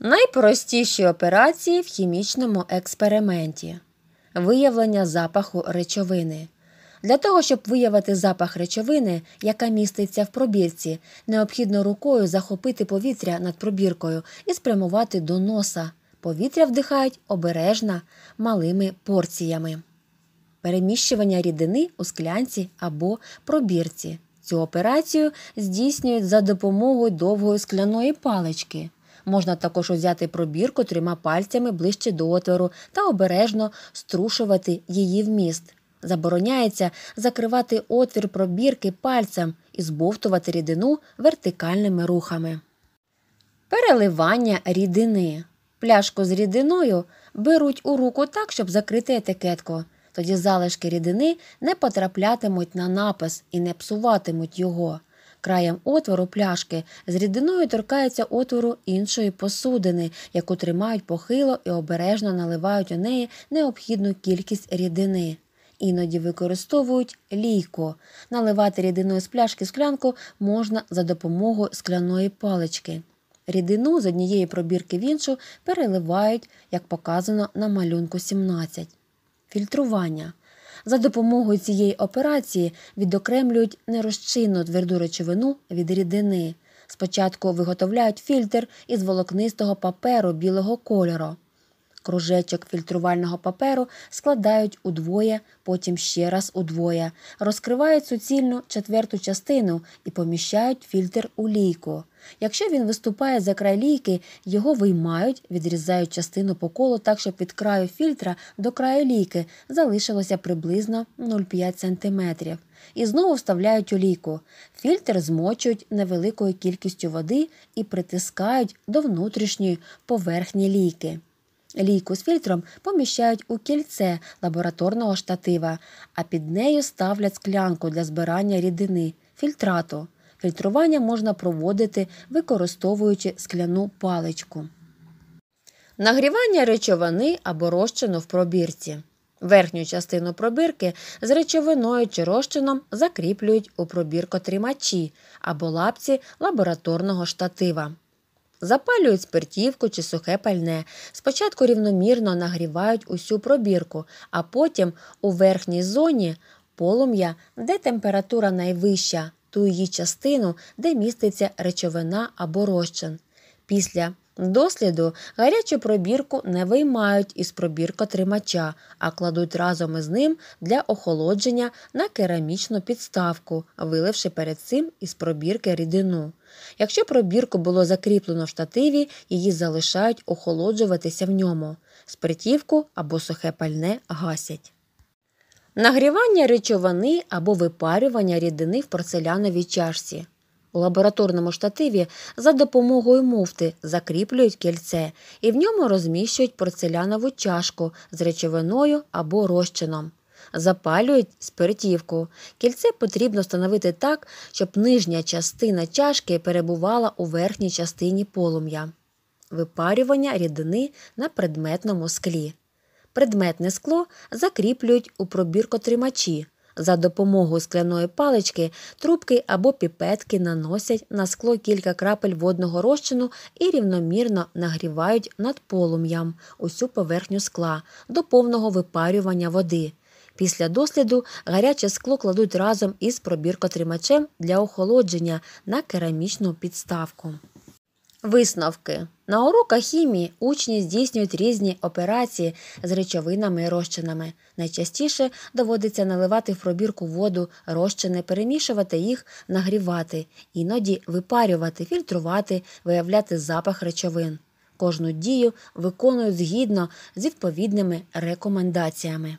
Найпростіші операції в хімічному експерименті виявлення запаху речовини. Для того, щоб виявити запах речовини, яка міститься в пробірці, необхідно рукою захопити повітря над пробіркою і спрямувати до носа. Повітря вдихають обережно малими порціями. Переміщування рідини у склянці або пробірці. Цю операцію здійснюють за допомогою довгої скляної палички. Можна також узяти пробірку трьома пальцями ближче до отвору та обережно струшувати її вміст. Забороняється закривати отвір пробірки пальцем і збовтувати рідину вертикальними рухами. Переливання рідини. Пляшку з рідиною беруть у руку так, щоб закрити етикетку. Тоді залишки рідини не потраплятимуть на напис і не псуватимуть його. Краєм отвору пляшки з рідиною торкається отвору іншої посудини, яку тримають похило і обережно наливають у неї необхідну кількість рідини. Іноді використовують лійко. Наливати рідиною з пляшки склянку можна за допомогою скляної палички. Рідину з однієї пробірки в іншу переливають, як показано на малюнку 17. Фільтрування. За допомогою цієї операції відокремлюють нерозчинну тверду речовину від рідини. Спочатку виготовляють фільтр із волокнистого паперу білого кольору кружечок фільтрувального паперу складають удвоє, потім ще раз удвоє, розкривають суцільну четверту частину і поміщають фільтр у лійку. Якщо він виступає за край лійки, його виймають, відрізають частину по колу так, щоб від краю фільтра до краю лійки залишилося приблизно 0,5 см. І знову вставляють у лійку. Фільтр змочують невеликою кількістю води і притискають до внутрішньої поверхні лійки. Лійку з фільтром поміщають у кільце лабораторного штатива, а під нею ставлять склянку для збирання рідини фільтрату. Фільтрування можна проводити, використовуючи скляну паличку. Нагрівання речовини або розчину в пробірці. Верхню частину пробірки з речовиною чи розчином закріплюють у пробіркотримачі або лапці лабораторного штатива. Запалюють спиртівку чи сухе пальне. Спочатку рівномірно нагрівають усю пробірку, а потім у верхній зоні полум'я, де температура найвища, ту її частину, де міститься речовина або розчин. Після Досліду гарячу пробірку не виймають із пробіркотримача, а кладуть разом із ним для охолодження на керамічну підставку, виливши перед цим із пробірки рідину. Якщо пробірку було закріплено в штативі, її залишають охолоджуватися в ньому. Спиртівку або сухе пальне гасять. Нагрівання речовини або випарювання рідини в порцеляновій чашці. У лабораторному штативі за допомогою муфти закріплюють кільце і в ньому розміщують порцелянову чашку з речовиною або розчином. Запалюють спиртівку. Кільце потрібно встановити так, щоб нижня частина чашки перебувала у верхній частині полум'я. Випарювання рідини на предметному склі. Предметне скло закріплюють у пробіркотримачі. За допомогою скляної палички, трубки або піпетки наносять на скло кілька крапель водного розчину і рівномірно нагрівають над полум'ям усю поверхню скла до повного випарювання води. Після досліду гаряче скло кладуть разом із пробіркотримачем для охолодження на керамічну підставку. Висновки на уроках хімії учні здійснюють різні операції з речовинами і розчинами. Найчастіше доводиться наливати в пробірку воду, розчини, перемішувати їх, нагрівати, іноді випарювати, фільтрувати, виявляти запах речовин. Кожну дію виконують згідно з відповідними рекомендаціями.